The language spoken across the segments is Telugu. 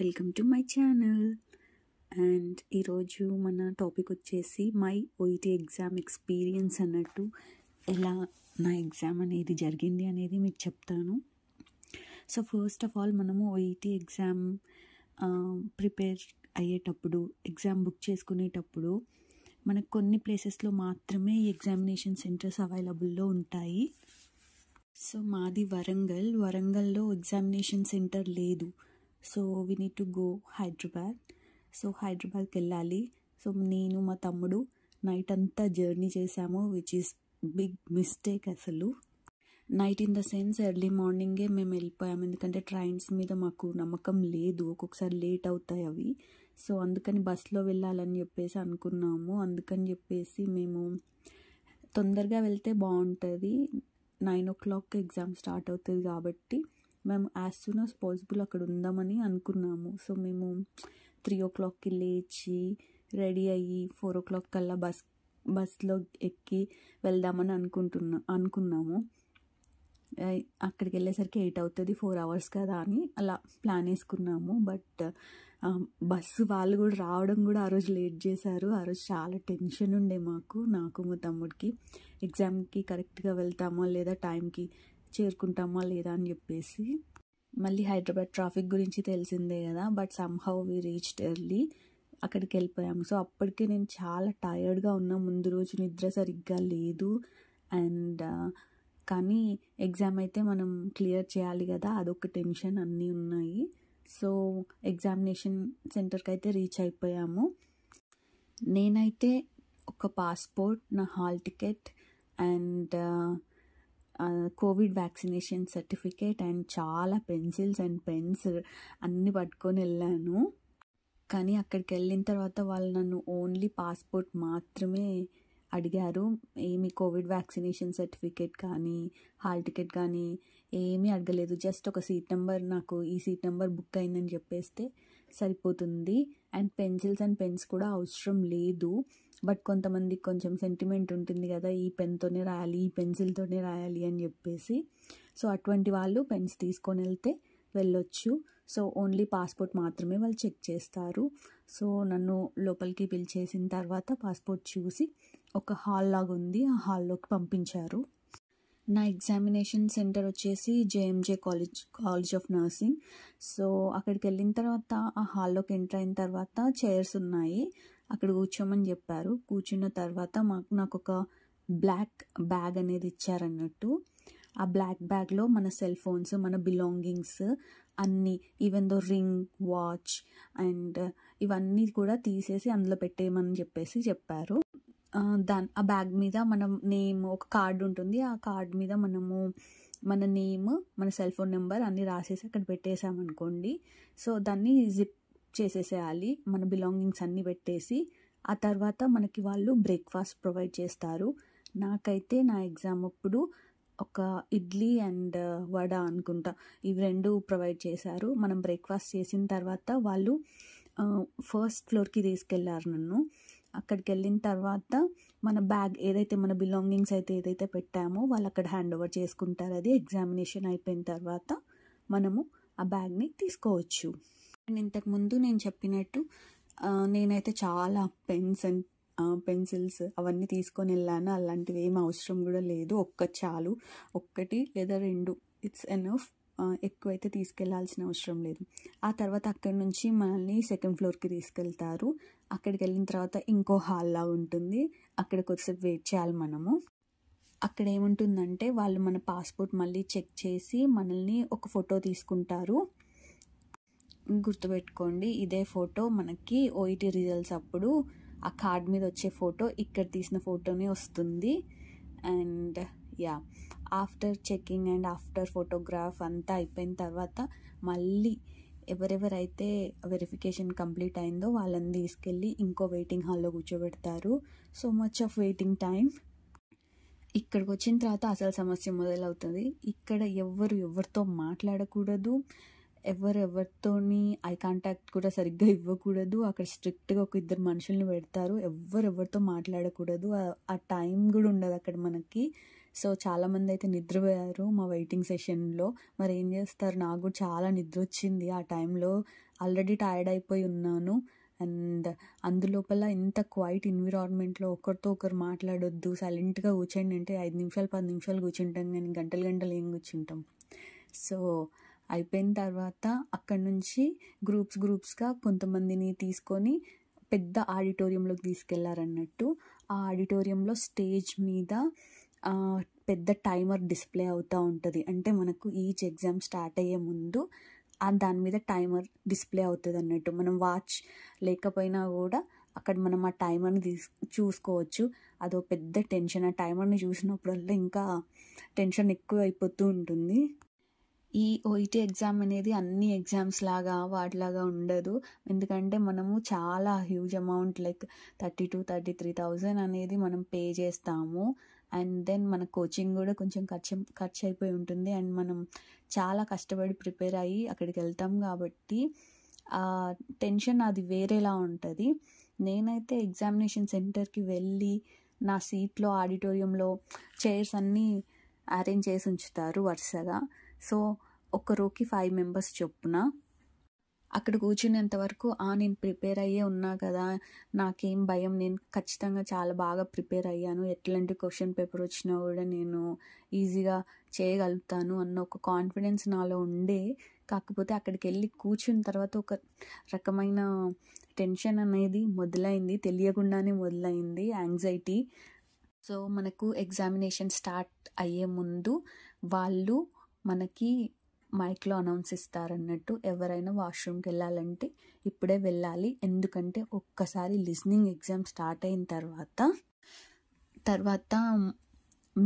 welcome to my channel and ఈరోజు మన టాపిక్ వచ్చేసి మై ఓఈటీ ఎగ్జామ్ ఎక్స్పీరియన్స్ అన్నట్టు ఎలా నా ఎగ్జామ్ అనేది జరిగింది అనేది మీకు చెప్తాను సో ఫస్ట్ ఆఫ్ ఆల్ మనము ఓఈటీ ఎగ్జామ్ ప్రిపేర్ అయ్యేటప్పుడు ఎగ్జామ్ బుక్ చేసుకునేటప్పుడు మనకు కొన్ని ప్లేసెస్లో మాత్రమే ఈ ఎగ్జామినేషన్ సెంటర్స్ అవైలబుల్లో ఉంటాయి సో మాది వరంగల్ వరంగల్లో ఎగ్జామినేషన్ సెంటర్ లేదు so we need to go Hyderabad so హైదరాబాద్కి వెళ్ళాలి సో నేను మా తమ్ముడు నైట్ అంతా జర్నీ చేశాము విచ్ ఈస్ బిగ్ మిస్టేక్ అసలు night in the sense early మార్నింగే మేము వెళ్ళిపోయాము ఎందుకంటే ట్రైన్స్ మీద మాకు నమ్మకం లేదు ఒక్కొక్కసారి లేట్ అవుతాయి అవి సో అందుకని బస్లో వెళ్ళాలని చెప్పేసి అనుకున్నాము అందుకని చెప్పేసి మేము తొందరగా వెళ్తే బాగుంటుంది nine o'clock exam start అవుతుంది కాబట్టి మేము యాజ్ సూన్ యాజ్ పాసిబుల్ అక్కడ ఉందామని అనుకున్నాము సో మేము త్రీ ఓ క్లాక్కి లేచి రెడీ అయ్యి ఫోర్ ఓ క్లాక్ కల్లా బస్ బస్లో ఎక్కి వెళ్దామని అనుకుంటున్నా అనుకున్నాము అక్కడికి వెళ్ళేసరికి ఎయిట్ అవుతుంది ఫోర్ అవర్స్ కదా అని అలా ప్లాన్ వేసుకున్నాము బట్ బస్సు వాళ్ళు కూడా రావడం కూడా ఆ రోజు లేట్ చేశారు ఆ రోజు చాలా టెన్షన్ ఉండే మాకు నాకు మా తమ్ముడికి ఎగ్జామ్కి కరెక్ట్గా వెళ్తామా లేదా టైంకి చేరుకుంటామా లేదా అని చెప్పేసి మళ్ళీ హైదరాబాద్ ట్రాఫిక్ గురించి తెలిసిందే కదా but somehow we reached early అక్కడికి వెళ్ళిపోయాము సో అప్పటికే నేను చాలా టైర్డ్గా ఉన్నా ముందు రోజు నిద్ర సరిగ్గా లేదు అండ్ కానీ ఎగ్జామ్ అయితే మనం క్లియర్ చేయాలి కదా అదొక టెన్షన్ అన్నీ ఉన్నాయి సో ఎగ్జామినేషన్ సెంటర్కి అయితే రీచ్ అయిపోయాము నేనైతే ఒక పాస్పోర్ట్ నా hall ticket and COVID vaccination certificate and చాలా పెన్సిల్స్ అండ్ పెన్స్ అన్నీ పట్టుకొని వెళ్ళాను కానీ అక్కడికి వెళ్ళిన తర్వాత వాళ్ళు నన్ను ఓన్లీ పాస్పోర్ట్ మాత్రమే అడిగారు ఏమి కోవిడ్ వ్యాక్సినేషన్ సర్టిఫికేట్ కానీ హాల్ టికెట్ కానీ ఏమీ అడగలేదు జస్ట్ ఒక సీట్ నెంబర్ నాకు ఈ సీట్ నెంబర్ బుక్ అయిందని చెప్పేస్తే సరిపోతుంది అండ్ పెన్సిల్స్ అండ్ పెన్స్ కూడా అవసరం లేదు బట్ కొంతమందికి కొంచెం సెంటిమెంట్ ఉంటుంది కదా ఈ పెన్తోనే రాయాలి ఈ పెన్సిల్తోనే రాయాలి అని చెప్పేసి సో అటువంటి వాళ్ళు పెన్స్ తీసుకొని వెళ్తే వెళ్ళొచ్చు సో ఓన్లీ పాస్పోర్ట్ మాత్రమే వాళ్ళు చెక్ చేస్తారు సో నన్ను లోపలికి పిలిచేసిన తర్వాత పాస్పోర్ట్ చూసి ఒక హాల్ లాగా ఉంది ఆ హాల్లోకి పంపించారు నా ఎగ్జామినేషన్ సెంటర్ వచ్చేసి JMJ college college of nursing so అక్కడికి వెళ్ళిన తర్వాత ఆ హాల్లోకి ఎంటర్ అయిన తర్వాత చైర్స్ ఉన్నాయి అక్కడ కూర్చోమని చెప్పారు కూర్చున్న తర్వాత మాకు నాకు ఒక బ్లాక్ బ్యాగ్ అనేది ఇచ్చారన్నట్టు ఆ బ్లాక్ బ్యాగ్లో మన సెల్ ఫోన్స్ మన బిలాంగింగ్స్ అన్నీ even though ring watch and ఇవన్నీ కూడా తీసేసి అందులో పెట్టేయమని చెప్పేసి చెప్పారు దాని ఆ బ్యాగ్ మీద మనం నేమ్ ఒక కార్డు ఉంటుంది ఆ కార్డ్ మీద మనము మన నేమ్ మన సెల్ ఫోన్ నెంబర్ అన్నీ రాసేసి అక్కడ పెట్టేసామనుకోండి సో దాన్ని జిప్ చేసేసేయాలి మన బిలాంగింగ్స్ అన్నీ పెట్టేసి ఆ తర్వాత మనకి వాళ్ళు బ్రేక్ఫాస్ట్ ప్రొవైడ్ చేస్తారు నాకైతే నా ఎగ్జామ్ అప్పుడు ఒక ఇడ్లీ అండ్ వడ అనుకుంటా ఇవి రెండు ప్రొవైడ్ చేశారు మనం బ్రేక్ఫాస్ట్ చేసిన తర్వాత వాళ్ళు ఫస్ట్ ఫ్లోర్కి తీసుకెళ్లారు నన్ను అక్కడికి వెళ్ళిన తర్వాత మన బ్యాగ్ ఏదైతే మన బిలాంగింగ్స్ అయితే ఏదైతే పెట్టామో వాళ్ళు అక్కడ హ్యాండ్ ఓవర్ చేసుకుంటారు అది ఎగ్జామినేషన్ అయిపోయిన తర్వాత మనము ఆ బ్యాగ్ని తీసుకోవచ్చు అండ్ ఇంతకుముందు నేను చెప్పినట్టు నేనైతే చాలా పెన్స్ అండ్ పెన్సిల్స్ అవన్నీ తీసుకొని వెళ్ళాను అలాంటివి ఏం అవసరం కూడా లేదు ఒక్క చాలు ఒక్కటి లేదా రెండు ఇట్స్ ఎనఫ్ ఎక్కువైతే తీసుకెళ్లాల్సిన అవసరం లేదు ఆ తర్వాత అక్కడి నుంచి మనల్ని సెకండ్ ఫ్లోర్కి తీసుకెళ్తారు అక్కడికి వెళ్ళిన తర్వాత ఇంకో హాల్లా ఉంటుంది అక్కడ కొద్దిసేపు వెయిట్ చేయాలి మనము అక్కడ ఏముంటుందంటే వాళ్ళు మన పాస్పోర్ట్ మళ్ళీ చెక్ చేసి మనల్ని ఒక ఫోటో తీసుకుంటారు గుర్తుపెట్టుకోండి ఇదే ఫోటో మనకి ఓఈటీ రిజల్ట్స్ e అప్పుడు ఆ కార్డ్ మీద వచ్చే ఫోటో ఇక్కడ తీసిన ఫోటోనే వస్తుంది and yeah after checking and after photograph అంతా అయిపోయిన తర్వాత మళ్ళీ ఎవరెవరైతే వెరిఫికేషన్ కంప్లీట్ అయిందో వాళ్ళని తీసుకెళ్ళి ఇంకో వెయిటింగ్ హాల్లో కూర్చోబెడతారు so much of waiting time ఇక్కడికి వచ్చిన తర్వాత అసలు సమస్య మొదలవుతుంది ఇక్కడ ఎవరు ఎవరితో మాట్లాడకూడదు ఎవరు ఎవరితోని ఐ కాంటాక్ట్ కూడా సరిగ్గా ఇవ్వకూడదు అక్కడ స్ట్రిక్ట్గా ఒక ఇద్దరు మనుషుల్ని పెడతారు ఎవరు ఎవరితో మాట్లాడకూడదు ఆ టైం కూడా ఉండదు అక్కడ మనకి సో చాలామంది అయితే నిద్రపోయారు మా వెయిటింగ్ సెషన్లో మరి ఏం చేస్తారు నాకు చాలా నిద్ర వచ్చింది ఆ టైంలో ఆల్రెడీ టైర్డ్ అయిపోయి ఉన్నాను అండ్ అందులోపల ఇంత క్వైట్ ఎన్విరాన్మెంట్లో ఒకరితో ఒకరు మాట్లాడొద్దు సైలెంట్గా కూర్చోండి అంటే ఐదు నిమిషాలు పది నిమిషాలు కూర్చుంటాం కానీ గంటలు గంటలు ఏం కూర్చుంటాం సో అయిపోయిన తర్వాత అక్కడి నుంచి గ్రూప్స్ గ్రూప్స్గా కొంతమందిని తీసుకొని పెద్ద ఆడిటోరియంలోకి తీసుకెళ్లారన్నట్టు ఆ ఆడిటోరియంలో స్టేజ్ మీద పెద్ద టైమర్ డిస్ప్లే అవుతూ ఉంటుంది అంటే మనకు ఈచ్ ఎగ్జామ్ స్టార్ట్ అయ్యే ముందు దాని మీద టైమర్ డిస్ప్లే అవుతుంది అన్నట్టు మనం వాచ్ లేకపోయినా కూడా అక్కడ మనం ఆ టైమర్ని తీసు చూసుకోవచ్చు అదో పెద్ద టెన్షన్ ఆ టైమర్ని చూసినప్పుడల్లా ఇంకా టెన్షన్ ఎక్కువ అయిపోతూ ఉంటుంది ఈ ఓఈటీ ఎగ్జామ్ అనేది అన్ని ఎగ్జామ్స్ లాగా వాటిలాగా ఉండదు ఎందుకంటే మనము చాలా huge amount like thirty to thirty three thousand అనేది మనం పే చేస్తాము అండ్ దెన్ మన కోచింగ్ కూడా కొంచెం ఖర్చు ఖర్చు అయిపోయి ఉంటుంది అండ్ మనం చాలా కష్టపడి ప్రిపేర్ అయ్యి అక్కడికి వెళ్తాం కాబట్టి ఆ టెన్షన్ అది వేరేలా ఉంటుంది నేనైతే ఎగ్జామినేషన్ సెంటర్కి వెళ్ళి నా సీట్లో ఆడిటోరియంలో చైర్స్ అన్నీ అరేంజ్ చేసి ఉంచుతారు వరుసగా సో ఒక్క రోకి ఫైవ్ మెంబర్స్ చొప్పున అక్కడ కూర్చునేంత వరకు ఆ నేను ప్రిపేర్ అయ్యే ఉన్నా కదా నాకేం భయం నేను ఖచ్చితంగా చాలా బాగా ప్రిపేర్ అయ్యాను ఎట్లాంటి క్వశ్చన్ పేపర్ వచ్చినా కూడా నేను ఈజీగా చేయగలుగుతాను అన్న ఒక కాన్ఫిడెన్స్ నాలో ఉండే కాకపోతే అక్కడికి వెళ్ళి కూర్చున్న తర్వాత ఒక రకమైన టెన్షన్ అనేది మొదలైంది తెలియకుండానే మొదలైంది యాంగ్జైటీ సో మనకు ఎగ్జామినేషన్ స్టార్ట్ అయ్యే ముందు వాళ్ళు మనకి మైక్లో అనౌన్స్ ఇస్తారన్నట్టు ఎవరైనా వాష్రూమ్కి వెళ్ళాలంటే ఇప్పుడే వెళ్ళాలి ఎందుకంటే ఒక్కసారి లిస్నింగ్ ఎగ్జామ్ స్టార్ట్ అయిన తర్వాత తర్వాత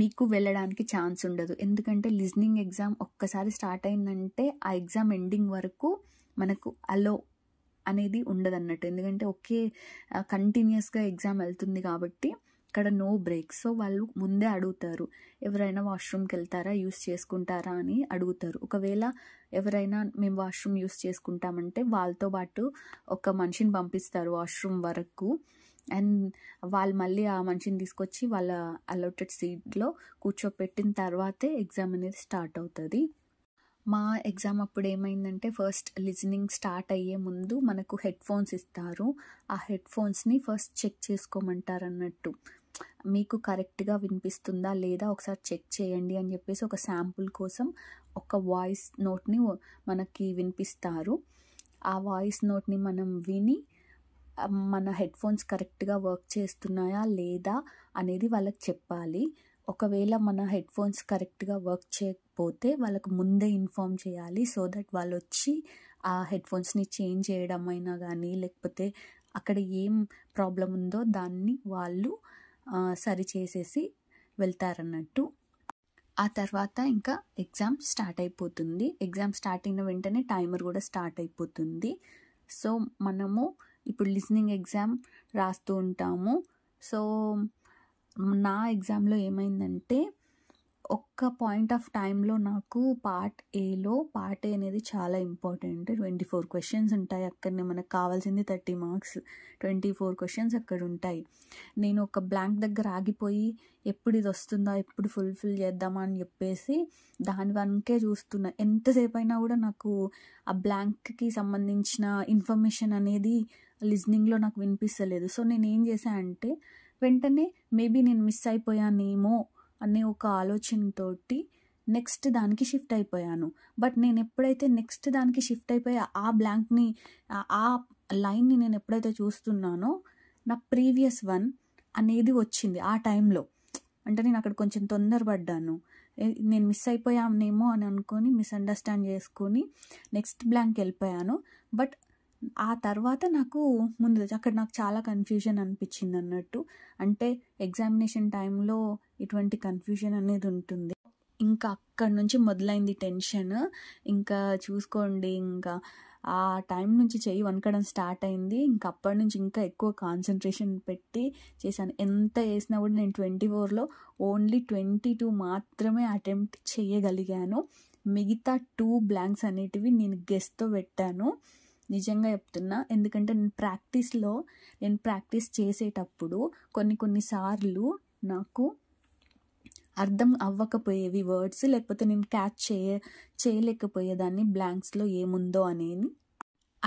మీకు వెళ్ళడానికి ఛాన్స్ ఉండదు ఎందుకంటే లిజనింగ్ ఎగ్జామ్ ఒక్కసారి స్టార్ట్ అయిందంటే ఆ ఎగ్జామ్ ఎండింగ్ వరకు మనకు అలో అనేది ఉండదన్నట్టు ఎందుకంటే ఒకే కంటిన్యూస్గా ఎగ్జామ్ వెళ్తుంది కాబట్టి ఇక్కడ నో బ్రేక్ సో వాళ్ళు ముందే అడుగుతారు ఎవరైనా వాష్రూమ్కి వెళ్తారా యూస్ చేసుకుంటారా అని అడుగుతారు ఒకవేళ ఎవరైనా మేము వాష్రూమ్ యూస్ చేసుకుంటామంటే వాళ్ళతో పాటు ఒక మనిషిని పంపిస్తారు వాష్రూమ్ వరకు అండ్ వాళ్ళు మళ్ళీ ఆ మనిషిని తీసుకొచ్చి వాళ్ళ అలోటెడ్ సీట్లో కూర్చోపెట్టిన తర్వాతే ఎగ్జామ్ అనేది స్టార్ట్ అవుతుంది మా ఎగ్జామ్ అప్పుడు ఏమైందంటే ఫస్ట్ లిజనింగ్ స్టార్ట్ అయ్యే ముందు మనకు హెడ్ ఫోన్స్ ఇస్తారు ఆ హెడ్ ఫోన్స్ని ఫస్ట్ చెక్ చేసుకోమంటారు అన్నట్టు మీకు కరెక్ట్గా వినిపిస్తుందా లేదా ఒకసారి చెక్ చేయండి అని చెప్పేసి ఒక శాంపుల్ కోసం ఒక వాయిస్ నోట్ని మనకి వినిపిస్తారు ఆ వాయిస్ నోట్ని మనం విని మన హెడ్ ఫోన్స్ కరెక్ట్గా వర్క్ చేస్తున్నాయా లేదా అనేది వాళ్ళకి చెప్పాలి ఒకవేళ మన హెడ్ ఫోన్స్ కరెక్ట్గా వర్క్ చేయకపోతే వాళ్ళకు ముందే ఇన్ఫామ్ చేయాలి సో దట్ వాళ్ళు వచ్చి ఆ హెడ్ ఫోన్స్ని చేంజ్ చేయడం అయినా కానీ లేకపోతే అక్కడ ఏం ప్రాబ్లం ఉందో దాన్ని వాళ్ళు సరి చేసేసి వెళ్తారన్నట్టు ఆ తర్వాత ఇంకా ఎగ్జామ్ స్టార్ట్ అయిపోతుంది ఎగ్జామ్ స్టార్ట్ అయిన వెంటనే టైమర్ కూడా స్టార్ట్ అయిపోతుంది సో మనము ఇప్పుడు లిసనింగ్ ఎగ్జామ్ రాస్తూ ఉంటాము సో నా ఎగ్జామ్లో ఏమైందంటే ఒక్క పాయింట్ ఆఫ్ టైంలో నాకు పార్ట్ ఏలో పార్ట్ ఏ అనేది చాలా ఇంపార్టెంట్ ట్వంటీ ఫోర్ క్వశ్చన్స్ ఉంటాయి అక్కడనే మనకు కావాల్సింది thirty marks twenty four questions అక్కడ ఉంటాయి నేను ఒక బ్లాంక్ దగ్గర ఆగిపోయి ఎప్పుడు ఇది వస్తుందా ఎప్పుడు ఫుల్ఫిల్ చేద్దామా అని చెప్పేసి దాని వనకే చూస్తున్నా ఎంతసేపు అయినా కూడా నాకు ఆ బ్లాంక్కి సంబంధించిన ఇన్ఫర్మేషన్ అనేది లిజనింగ్లో నాకు వినిపిస్తలేదు సో నేను ఏం చేశాను అంటే వెంటనే మేబీ నేను మిస్ అయిపోయానేమో అనే ఒక ఆలోచనతోటి నెక్స్ట్ దానికి షిఫ్ట్ అయిపోయాను బట్ నేను ఎప్పుడైతే నెక్స్ట్ దానికి షిఫ్ట్ అయిపోయి ఆ బ్లాంక్ని ఆ లైన్ని నేను ఎప్పుడైతే చూస్తున్నానో నా ప్రీవియస్ వన్ అనేది వచ్చింది ఆ టైంలో అంటే నేను అక్కడ కొంచెం తొందరపడ్డాను నేను మిస్ అయిపోయానేమో అని అనుకొని మిస్అండర్స్టాండ్ చేసుకొని నెక్స్ట్ బ్లాంక్ వెళ్ళిపోయాను బట్ ఆ తర్వాత నాకు ముందు అక్కడ నాకు చాలా కన్ఫ్యూజన్ అనిపించింది అన్నట్టు అంటే ఎగ్జామినేషన్ టైంలో ఇటువంటి కన్ఫ్యూజన్ అనేది ఉంటుంది ఇంకా అక్కడ నుంచి మొదలైంది టెన్షన్ ఇంకా చూసుకోండి ఇంకా ఆ టైం నుంచి చెయ్యి వనకడం స్టార్ట్ అయింది ఇంకా అప్పటి నుంచి ఇంకా ఎక్కువ కాన్సన్ట్రేషన్ పెట్టి చేశాను ఎంత చేసినా కూడా నేను ట్వంటీ ఫోర్లో ఓన్లీ ట్వంటీ టూ మాత్రమే అటెంప్ట్ చేయగలిగాను మిగతా టూ బ్లాంక్స్ అనేటివి నేను గెస్ట్తో పెట్టాను నిజంగా చెప్తున్నా ఎందుకంటే నేను ప్రాక్టీస్లో నేను ప్రాక్టీస్ చేసేటప్పుడు కొన్ని కొన్నిసార్లు నాకు అర్థం అవ్వకపోయేవి వర్డ్స్ లేకపోతే నేను క్యాచ్ చేయ చేయలేకపోయేదాన్ని బ్లాంక్స్లో ఏముందో అనేది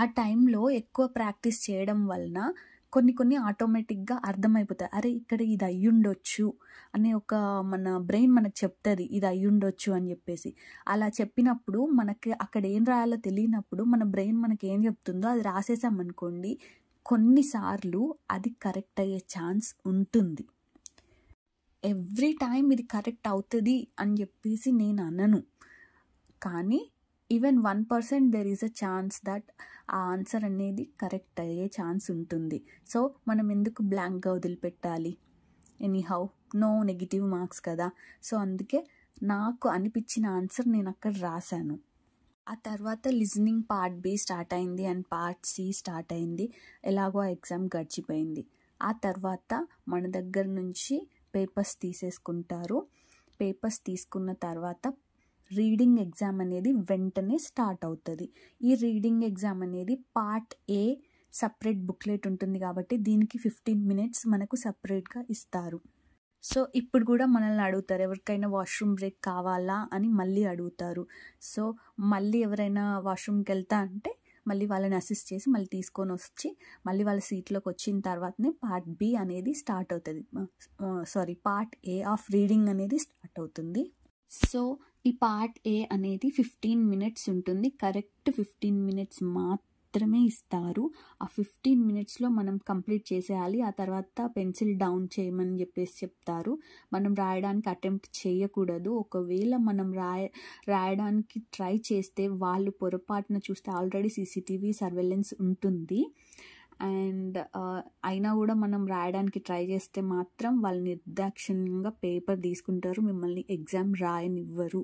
ఆ టైంలో ఎక్కువ ప్రాక్టీస్ చేయడం వలన కొన్ని కొన్ని ఆటోమేటిక్గా అర్థమైపోతాయి అరే ఇక్కడ ఇది అయ్యుండొచ్చు అనే ఒక మన బ్రెయిన్ మనకు చెప్తుంది ఇది అయ్యుండొచ్చు అని చెప్పేసి అలా చెప్పినప్పుడు మనకి అక్కడ ఏం రాయాలో తెలియనప్పుడు మన బ్రెయిన్ మనకి ఏం చెప్తుందో అది రాసేసామనుకోండి కొన్నిసార్లు అది కరెక్ట్ అయ్యే ఛాన్స్ ఉంటుంది ఎవ్రీ టైం ఇది కరెక్ట్ అవుతుంది అని చెప్పేసి నేను అనను కానీ even one percent there is a chance that ఆ ఆన్సర్ అనేది కరెక్ట్ అయ్యే ఛాన్స్ ఉంటుంది సో మనం ఎందుకు బ్లాంక్గా వదిలిపెట్టాలి anyhow no negative marks కదా సో అందుకే నాకు అనిపించిన ఆన్సర్ నేను అక్కడ రాశాను ఆ తర్వాత లిజనింగ్ పార్ట్ బి స్టార్ట్ అయింది అండ్ పార్ట్ సి స్టార్ట్ అయింది ఎలాగో ఆ ఎగ్జామ్ గడిచిపోయింది ఆ తర్వాత మన దగ్గర నుంచి పేపర్స్ తీసేసుకుంటారు పేపర్స్ తీసుకున్న తర్వాత రీడింగ్ ఎగ్జామ్ అనేది వెంటనే స్టార్ట్ అవుతుంది ఈ రీడింగ్ ఎగ్జామ్ అనేది పార్ట్ ఏ సపరేట్ బుక్లెట్ ఉంటుంది కాబట్టి దీనికి ఫిఫ్టీన్ మినిట్స్ మనకు సపరేట్గా ఇస్తారు సో ఇప్పుడు కూడా మనల్ని అడుగుతారు ఎవరికైనా వాష్రూమ్ బ్రేక్ కావాలా అని మళ్ళీ అడుగుతారు సో మళ్ళీ ఎవరైనా వాష్రూమ్కి వెళ్తా అంటే మళ్ళీ వాళ్ళని అసిస్ట్ చేసి మళ్ళీ తీసుకొని వచ్చి మళ్ళీ వాళ్ళ సీట్లోకి వచ్చిన తర్వాతనే పార్ట్ బి అనేది స్టార్ట్ అవుతుంది sorry part A of reading అనేది స్టార్ట్ అవుతుంది సో ఈ పార్ట్ ఏ అనేది ఫిఫ్టీన్ మినిట్స్ ఉంటుంది కరెక్ట్ ఫిఫ్టీన్ మినిట్స్ మాత్రమే ఇస్తారు ఆ ఫిఫ్టీన్ మినిట్స్లో మనం కంప్లీట్ చేసేయాలి ఆ తర్వాత పెన్సిల్ డౌన్ చేయమని చెప్పేసి చెప్తారు మనం రాయడానికి అటెంప్ట్ చేయకూడదు ఒకవేళ మనం రాయ రాయడానికి ట్రై చేస్తే వాళ్ళు పొరపాటున చూస్తే ఆల్రెడీ సీసీటీవీ సర్వేలెన్స్ ఉంటుంది అండ్ అయినా కూడా మనం రాయడానికి ట్రై చేస్తే మాత్రం వాళ్ళు నిర్దాక్షిణ్యంగా పేపర్ తీసుకుంటారు మిమ్మల్ని ఎగ్జామ్ రాయనివ్వరు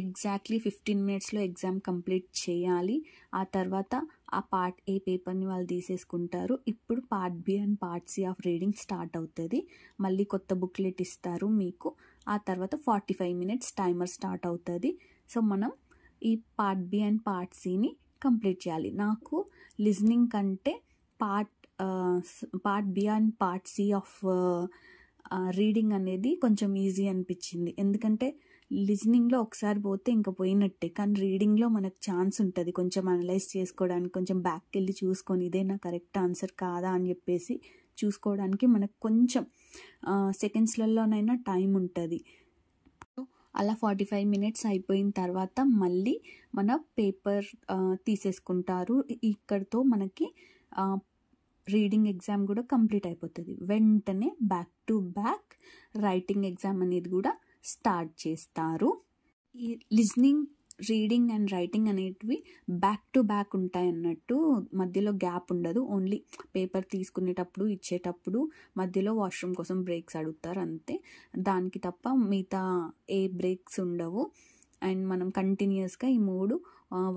ఎగ్జాక్ట్లీ ఫిఫ్టీన్ మినిట్స్లో ఎగ్జామ్ కంప్లీట్ చేయాలి ఆ తర్వాత ఆ పార్ట్ ఏ పేపర్ని వాళ్ళు తీసేసుకుంటారు ఇప్పుడు part B and part C of reading start అవుతుంది మళ్ళీ కొత్త బుక్లెట్ ఇస్తారు మీకు ఆ తర్వాత forty five minutes timer start అవుతుంది సో మనం ఈ పార్ట్ బి అండ్ పార్ట్ సిని కంప్లీట్ చేయాలి నాకు లిజనింగ్ కంటే part part B and part C of reading అనేది కొంచెం ఈజీ అనిపించింది ఎందుకంటే లిజనింగ్లో ఒకసారి పోతే ఇంకా పోయినట్టే కానీ రీడింగ్లో మనకు ఛాన్స్ ఉంటుంది కొంచెం అనలైజ్ చేసుకోవడానికి కొంచెం బ్యాక్కి వెళ్ళి చూసుకొని ఇదేనా కరెక్ట్ ఆన్సర్ కాదా అని చెప్పేసి చూసుకోవడానికి మనకు కొంచెం సెకండ్స్లలోనైనా టైం ఉంటుంది అలా ఫార్టీ ఫైవ్ మినిట్స్ అయిపోయిన తర్వాత మళ్ళీ మన పేపర్ తీసేసుకుంటారు ఇక్కడతో మనకి రీడింగ్ ఎగ్జామ్ కూడా కంప్లీట్ అయిపోతుంది వెంటనే back to back writing exam అనేది కూడా స్టార్ట్ చేస్తారు ఈ లిజనింగ్ రీడింగ్ అండ్ రైటింగ్ అనేటివి బ్యాక్ టు బ్యాక్ ఉంటాయి అన్నట్టు మధ్యలో గ్యాప్ ఉండదు ఓన్లీ పేపర్ తీసుకునేటప్పుడు ఇచ్చేటప్పుడు మధ్యలో వాష్రూమ్ కోసం బ్రేక్స్ అడుగుతారు అంతే దానికి తప్ప మిగతా ఏ బ్రేక్స్ ఉండవు అండ్ మనం కంటిన్యూస్గా ఈ మూడు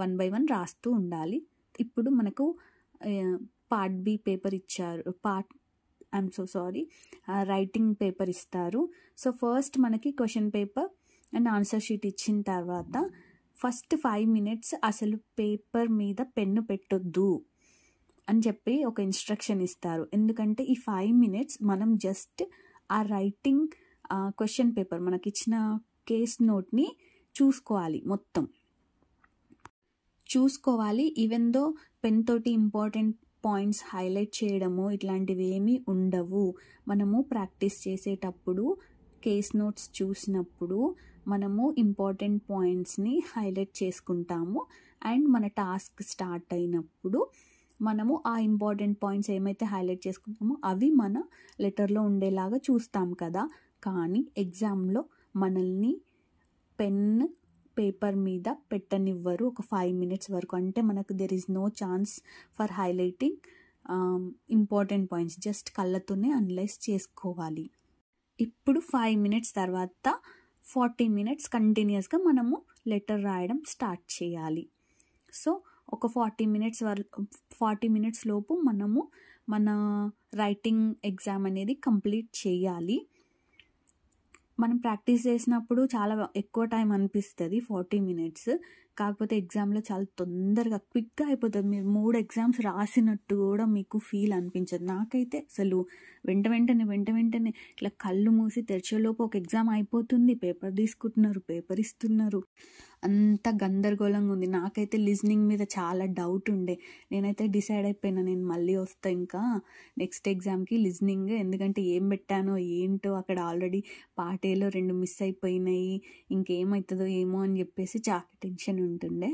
వన్ బై వన్ రాస్తూ ఉండాలి ఇప్పుడు మనకు పార్ట్ బి పేపర్ ఇచ్చారు part I'm so sorry writing paper ఇస్తారు సో ఫస్ట్ మనకి question paper and answer sheet ఇచ్చిన తర్వాత ఫస్ట్ ఫైవ్ మినిట్స్ అసలు పేపర్ మీద పెన్ను పెట్టొద్దు అని చెప్పి ఒక ఇన్స్ట్రక్షన్ ఇస్తారు ఎందుకంటే ఈ ఫైవ్ మినిట్స్ మనం జస్ట్ ఆ రైటింగ్ క్వశ్చన్ పేపర్ మనకిచ్చిన కేస్ నోట్ని చూసుకోవాలి మొత్తం చూసుకోవాలి ఈవెన్ దో పెన్ తోటి ఇంపార్టెంట్ పాయింట్స్ హైలైట్ చేయడము ఇట్లాంటివి ఏమీ ఉండవు మనము ప్రాక్టీస్ చేసేటప్పుడు కేస్ నోట్స్ చూసినప్పుడు మనము ఇంపార్టెంట్ పాయింట్స్ని హైలైట్ చేసుకుంటాము అండ్ మన టాస్క్ స్టార్ట్ అయినప్పుడు మనము ఆ ఇంపార్టెంట్ పాయింట్స్ ఏమైతే హైలైట్ చేసుకుంటామో అవి మన లెటర్లో ఉండేలాగా చూస్తాం కదా కానీ ఎగ్జామ్లో మనల్ని పెన్ పేపర్ మీద పెట్టనివ్వరు ఒక ఫైవ్ మినిట్స్ వరకు అంటే మనకు there is no chance for highlighting important points just కళ్ళతోనే అనలైజ్ చేసుకోవాలి ఇప్పుడు ఫైవ్ మినిట్స్ తర్వాత ఫార్టీ మినిట్స్ కంటిన్యూస్గా మనము లెటర్ రాయడం స్టార్ట్ చేయాలి సో ఒక forty minutes or forty minutes లోపు మనము మన రైటింగ్ ఎగ్జామ్ అనేది కంప్లీట్ చేయాలి మనం ప్రాక్టీస్ చేసినప్పుడు చాలా ఎక్కువ టైం అనిపిస్తుంది ఫార్టీ మినిట్స్ కాకపోతే ఎగ్జామ్లో చాలా తొందరగా క్విక్గా అయిపోతుంది మీరు మూడు ఎగ్జామ్స్ రాసినట్టు కూడా మీకు ఫీల్ అనిపించదు నాకైతే అసలు వెంట వెంటనే వెంట వెంటనే ఇట్లా కళ్ళు మూసి తెరిచేలోపు ఒక ఎగ్జామ్ అయిపోతుంది పేపర్ తీసుకుంటున్నారు పేపర్ ఇస్తున్నారు అంత గందరగోళంగా ఉంది నాకైతే లిజనింగ్ మీద చాలా డౌట్ ఉండే నేనైతే డిసైడ్ అయిపోయినా నేను మళ్ళీ వస్తా ఇంకా నెక్స్ట్ ఎగ్జామ్కి లిజనింగ్ ఎందుకంటే ఏం పెట్టానో ఏంటో అక్కడ ఆల్రెడీ పాటేలో రెండు మిస్ అయిపోయినాయి ఇంకేమవుతుందో ఏమో అని చెప్పేసి చాలా టెన్షన్ ఉంటుండే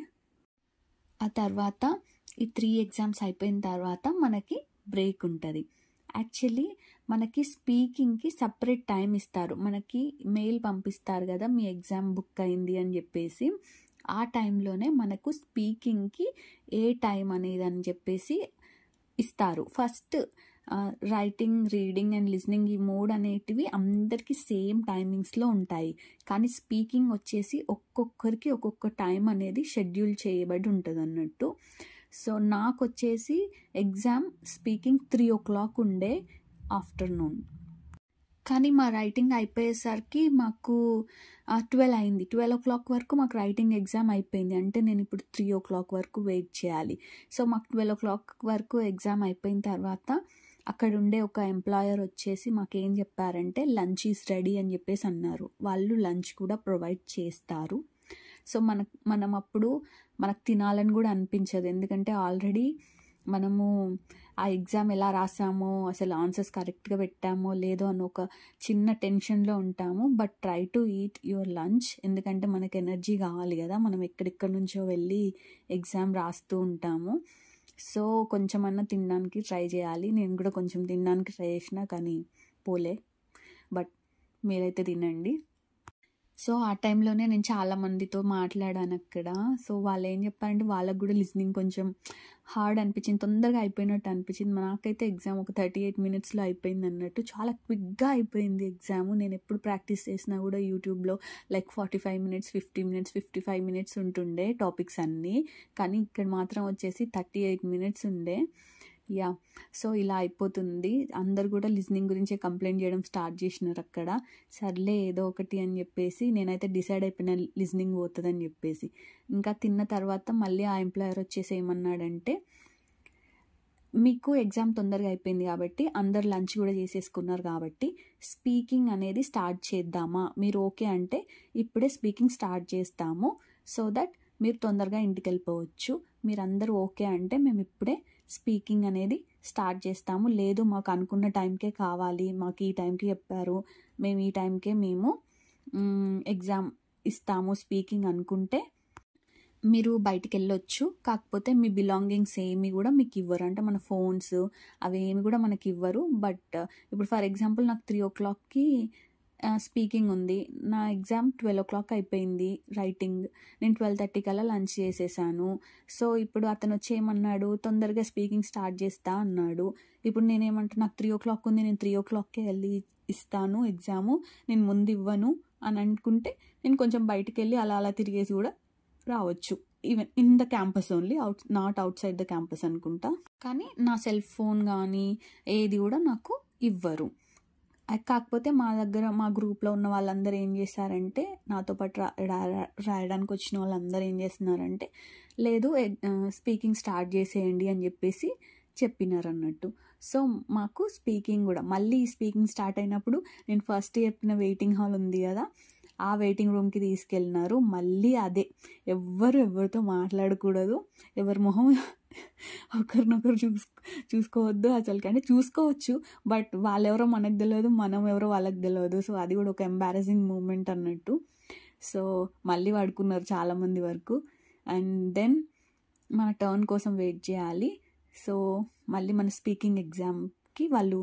ఆ తర్వాత ఈ త్రీ ఎగ్జామ్స్ అయిపోయిన తర్వాత మనకి బ్రేక్ ఉంటుంది యాక్చువల్లీ మనకి స్పీకింగ్కి సపరేట్ టైం ఇస్తారు మనకి మెయిల్ పంపిస్తారు కదా మీ ఎగ్జామ్ బుక్ అయింది అని చెప్పేసి ఆ టైంలోనే మనకు స్పీకింగ్కి ఏ టైం అనేది అని చెప్పేసి ఇస్తారు first writing reading and listening ఈ మూడు అనేటివి అందరికీ సేమ్ టైమింగ్స్లో ఉంటాయి కానీ స్పీకింగ్ వచ్చేసి ఒక్కొక్కరికి ఒక్కొక్క టైం అనేది షెడ్యూల్ చేయబడి ఉంటుంది అన్నట్టు సో నాకు వచ్చేసి exam speaking three o'clock ఉండే ఆఫ్టర్నూన్ కానీ మా రైటింగ్ అయిపోయేసరికి మాకు ట్వెల్వ్ అయింది ట్వెల్వ్ ఓ క్లాక్ వరకు మాకు రైటింగ్ ఎగ్జామ్ అయిపోయింది అంటే నేను ఇప్పుడు త్రీ ఓ క్లాక్ వరకు వెయిట్ చేయాలి సో మాకు ట్వెల్వ్ ఓ క్లాక్ వరకు ఎగ్జామ్ అయిపోయిన తర్వాత అక్కడ ఉండే ఒక ఎంప్లాయర్ వచ్చేసి మాకేం చెప్పారంటే లంచ్ ఈస్ రెడీ అని చెప్పేసి అన్నారు వాళ్ళు లంచ్ కూడా ప్రొవైడ్ చేస్తారు సో మన మనం అప్పుడు మనకు తినాలని కూడా అనిపించదు ఎందుకంటే ఆల్రెడీ మనము ఆ ఎగ్జామ్ ఎలా రాసామో అసలు ఆన్సర్స్ కరెక్ట్గా పెట్టామో లేదో అని ఒక చిన్న టెన్షన్లో ఉంటాము but try to eat your lunch ఎందుకంటే మనకు ఎనర్జీ కావాలి కదా మనం ఎక్కడెక్కడి నుంచో వెళ్ళి ఎగ్జామ్ రాస్తూ ఉంటాము సో కొంచెం తినడానికి ట్రై చేయాలి నేను కూడా కొంచెం తినడానికి ట్రై చేసిన కానీ పోలే బట్ మీరైతే తినండి సో ఆ టైంలోనే నేను చాలా మందితో మాట్లాడాను అక్కడ సో వాళ్ళు ఏం చెప్పారంటే వాళ్ళకు కూడా లిజనింగ్ కొంచెం హార్డ్ అనిపించింది తొందరగా అయిపోయినట్టు అనిపించింది నాకైతే ఎగ్జామ్ ఒక థర్టీ ఎయిట్ మినిట్స్లో అయిపోయింది అన్నట్టు చాలా క్విక్గా అయిపోయింది ఎగ్జామ్ నేను ఎప్పుడు ప్రాక్టీస్ చేసినా కూడా యూట్యూబ్లో like forty five minutes fifty minutes fifty five minutes ఉంటుండే టాపిక్స్ అన్నీ కానీ ఇక్కడ మాత్రం వచ్చేసి థర్టీ ఎయిట్ మినిట్స్ ఉండే యా సో ఇలా అయిపోతుంది అందరు కూడా లిజనింగ్ గురించే కంప్లైంట్ చేయడం స్టార్ట్ చేసినారు అక్కడ సర్లే ఏదో ఒకటి అని చెప్పేసి నేనైతే డిసైడ్ అయిపోయిన లిజనింగ్ పోతుందని చెప్పేసి ఇంకా తిన్న తర్వాత మళ్ళీ ఆ ఎంప్లాయర్ వచ్చేసి ఏమన్నాడంటే మీకు ఎగ్జామ్ తొందరగా అయిపోయింది కాబట్టి అందరు లంచ్ కూడా చేసేసుకున్నారు కాబట్టి స్పీకింగ్ అనేది స్టార్ట్ చేద్దామా మీరు ఓకే అంటే ఇప్పుడే స్పీకింగ్ స్టార్ట్ చేస్తాము సో దట్ మీరు తొందరగా ఇంటికి వెళ్ళిపోవచ్చు మీరందరూ ఓకే అంటే మేము ఇప్పుడే స్పీకింగ్ అనేది స్టార్ట్ చేస్తాము లేదు మాకు అనుకున్న టైంకే కావాలి మాకు ఈ టైంకి చెప్పారు మేము ఈ టైంకే మేము ఎగ్జామ్ ఇస్తాము స్పీకింగ్ అనుకుంటే మీరు బయటికి వెళ్ళొచ్చు కాకపోతే మీ బిలాంగింగ్స్ ఏమి కూడా మీకు ఇవ్వరు అంటే మన ఫోన్స్ అవి ఏమి కూడా మనకి ఇవ్వరు బట్ ఇప్పుడు ఫర్ ఎగ్జాంపుల్ నాకు త్రీ ఓ క్లాక్కి స్పీకింగ్ ఉంది నా ఎగ్జామ్ ట్వెల్వ్ ఓ క్లాక్ అయిపోయింది రైటింగ్ నేను ట్వెల్వ్ థర్టీ కల్లా లంచ్ చేసేసాను సో ఇప్పుడు అతను వచ్చి ఏమన్నాడు తొందరగా స్పీకింగ్ స్టార్ట్ చేస్తా అన్నాడు ఇప్పుడు నేనేమంటా నాకు త్రీ ఓ క్లాక్ ఉంది నేను త్రీ ఓ క్లాక్కే వెళ్ళి ఇస్తాను ఎగ్జాము నేను ముందు ఇవ్వను అని అనుకుంటే నేను కొంచెం బయటికి వెళ్ళి అలా అలా తిరిగేసి కూడా రావచ్చు even in the campus only out not outside the campus అనుకుంటా కానీ నా సెల్ ఫోన్ కానీ ఏది కూడా నాకు ఇవ్వరు కాకపోతే మా దగ్గర మా గ్రూప్లో ఉన్న వాళ్ళందరూ ఏం చేశారంటే నాతో పాటు రా రాయడానికి వచ్చిన వాళ్ళందరూ ఏం చేస్తున్నారంటే లేదు స్పీకింగ్ స్టార్ట్ చేసేయండి అని చెప్పేసి చెప్పినారు అన్నట్టు సో మాకు స్పీకింగ్ కూడా మళ్ళీ స్పీకింగ్ స్టార్ట్ అయినప్పుడు నేను ఫస్ట్ చెప్పిన వెయిటింగ్ హాల్ ఉంది కదా ఆ వెయిటింగ్ రూమ్కి తీసుకెళ్ళినారు మళ్ళీ అదే ఎవ్వరు ఎవరితో మాట్లాడకూడదు ఎవరి మొహం ఒకరినొకరు చూసు చూసుకోవద్దు అసలు కానీ చూసుకోవచ్చు బట్ వాళ్ళెవరో మనకు తెలియదు మనం ఎవరో వాళ్ళకి తెలియదు సో అది కూడా ఒక ఎంబారసింగ్ మూమెంట్ అన్నట్టు సో మళ్ళీ వాడుకున్నారు చాలామంది వరకు అండ్ దెన్ మన టర్న్ కోసం వెయిట్ చేయాలి సో మళ్ళీ మన స్పీకింగ్ ఎగ్జామ్కి వాళ్ళు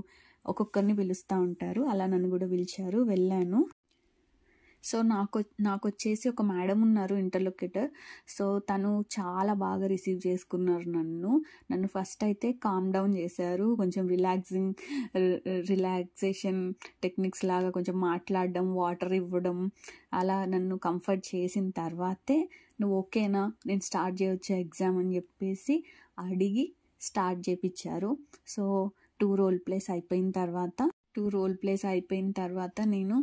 ఒక్కొక్కరిని పిలుస్తూ ఉంటారు అలా నన్ను కూడా పిలిచారు వెళ్ళాను సో నాకు నాకు వచ్చేసి ఒక మేడం ఉన్నారు ఇంటర్లొకేటర్ సో తను చాలా బాగా రిసీవ్ చేసుకున్నారు నన్ను నన్ను ఫస్ట్ అయితే కామ్ డౌన్ చేశారు కొంచెం రిలాక్సింగ్ రిలాక్సేషన్ టెక్నిక్స్ లాగా కొంచెం మాట్లాడడం వాటర్ ఇవ్వడం అలా నన్ను కంఫర్ట్ చేసిన తర్వాతే నువ్వు ఓకేనా నేను స్టార్ట్ చేయొచ్చా ఎగ్జామ్ అని చెప్పేసి అడిగి స్టార్ట్ చేపించారు సో టూ రోల్ ప్లేస్ అయిపోయిన తర్వాత టూ రోల్ ప్లేస్ అయిపోయిన తర్వాత నేను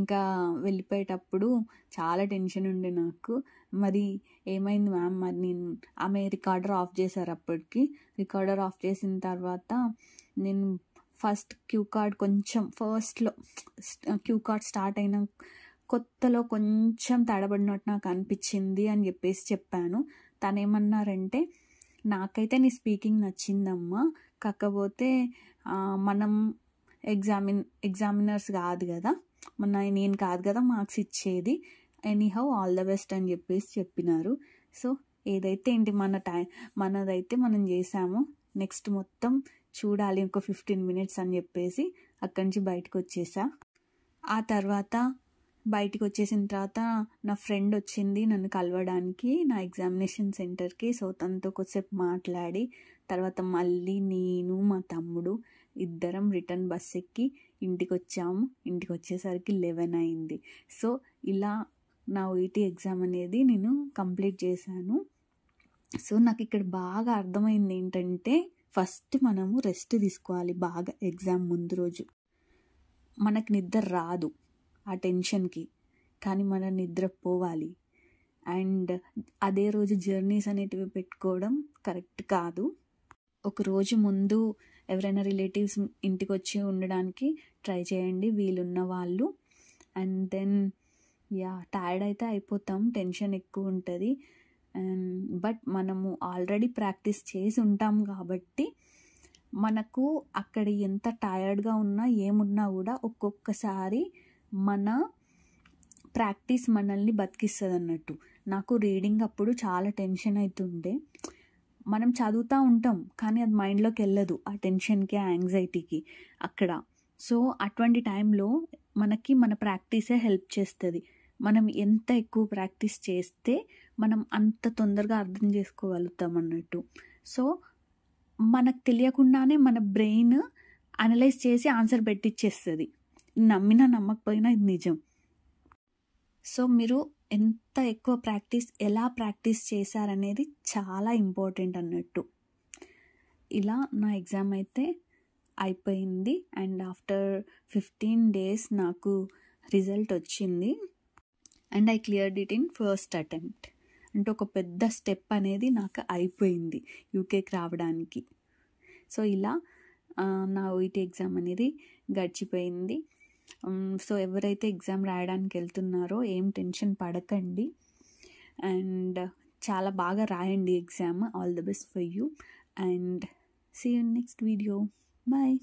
ఇంకా వెళ్ళిపోయేటప్పుడు చాలా టెన్షన్ ఉండే నాకు మరి ఏమైంది మ్యామ్ మరి నేను ఆమె రికార్డర్ ఆఫ్ చేశారు అప్పటికి రికార్డర్ ఆఫ్ చేసిన తర్వాత నేను ఫస్ట్ క్యూ కార్డ్ కొంచెం ఫస్ట్లో క్యూ కార్డ్ స్టార్ట్ అయిన కొత్తలో కొంచెం తడబడినట్టు నాకు అనిపించింది అని చెప్పేసి చెప్పాను తను ఏమన్నారంటే నాకైతే నీ స్పీకింగ్ నచ్చిందమ్మా కాకపోతే మనం ఎగ్జామిన్ ఎగ్జామినర్స్ కాదు కదా మొన్న నేను కాదు కదా మార్క్స్ ఇచ్చేది ఎనీహౌ ఆల్ ద బెస్ట్ అని చెప్పేసి చెప్పినారు సో ఏదైతే ఏంటి మన టైం మనదైతే మనం చేసాము నెక్స్ట్ మొత్తం చూడాలి ఇంకో ఫిఫ్టీన్ మినిట్స్ అని చెప్పేసి అక్కడి నుంచి బయటకు వచ్చేసా ఆ తర్వాత బయటకు వచ్చేసిన తర్వాత నా ఫ్రెండ్ వచ్చింది నన్ను కలవడానికి నా ఎగ్జామినేషన్ సెంటర్కి సో తనతో కొద్దిసేపు మాట్లాడి తర్వాత మళ్ళీ నేను మా తమ్ముడు ఇద్దరం రిటర్న్ బస్ ఎక్కి ఇంటికి వచ్చాము ఇంటికి వచ్చేసరికి లెవెన్ అయింది సో ఇలా నా ఓటీ ఎగ్జామ్ అనేది నేను కంప్లీట్ చేశాను సో నాకు ఇక్కడ బాగా అర్థమైంది ఏంటంటే ఫస్ట్ మనము రెస్ట్ తీసుకోవాలి బాగా ఎగ్జామ్ ముందు రోజు మనకు నిద్ర రాదు ఆ టెన్షన్కి కానీ మన నిద్ర పోవాలి అండ్ అదే రోజు జర్నీస్ అనేటివి పెట్టుకోవడం కరెక్ట్ కాదు ఒక రోజు ముందు ఎవరైనా రిలేటివ్స్ ఇంటికి వచ్చి ఉండడానికి ట్రై చేయండి వీలున్న వాళ్ళు అండ్ దెన్ యా టైర్డ్ అయితే అయిపోతాం టెన్షన్ ఎక్కువ ఉంటుంది బట్ మనము ఆల్రెడీ ప్రాక్టీస్ చేసి ఉంటాం కాబట్టి మనకు అక్కడ ఎంత టైర్డ్గా ఉన్నా ఏమున్నా కూడా ఒక్కొక్కసారి మన ప్రాక్టీస్ మనల్ని బతికిస్తుంది అన్నట్టు నాకు రీడింగ్ అప్పుడు చాలా టెన్షన్ అవుతుండే మనం చదువుతూ ఉంటాం కానీ అది మైండ్లోకి వెళ్ళదు ఆ టెన్షన్కి ఆ యాంగ్జైటీకి అక్కడ సో అటువంటి టైంలో మనకి మన ప్రాక్టీసే హెల్ప్ చేస్తుంది మనం ఎంత ఎక్కువ ప్రాక్టీస్ చేస్తే మనం అంత తొందరగా అర్థం చేసుకోగలుగుతాం అన్నట్టు సో మనకు తెలియకుండానే మన బ్రెయిన్ అనలైజ్ చేసి ఆన్సర్ పెట్టిచ్చేస్తుంది నమ్మినా నమ్మకపోయినా ఇది నిజం సో మీరు ఎంత ఎక్కువ ప్రాక్టీస్ ఎలా ప్రాక్టీస్ చేశారనేది చాలా ఇంపార్టెంట్ అన్నట్టు ఇలా నా ఎగ్జామ్ అయితే అయిపోయింది అండ్ ఆఫ్టర్ ఫిఫ్టీన్ డేస్ నాకు రిజల్ట్ వచ్చింది and I cleared it in first attempt అంటే ఒక పెద్ద స్టెప్ అనేది నాకు అయిపోయింది యూకేకి రావడానికి సో ఇలా నా ఓఈటీ ఎగ్జామ్ అనేది గడిచిపోయింది సో um, ఎవరైతే ఎగ్జామ్ రాయడానికి వెళ్తున్నారో ఏం టెన్షన్ పడకండి అండ్ చాలా బాగా రాయండి exam all the best for you and see you next video bye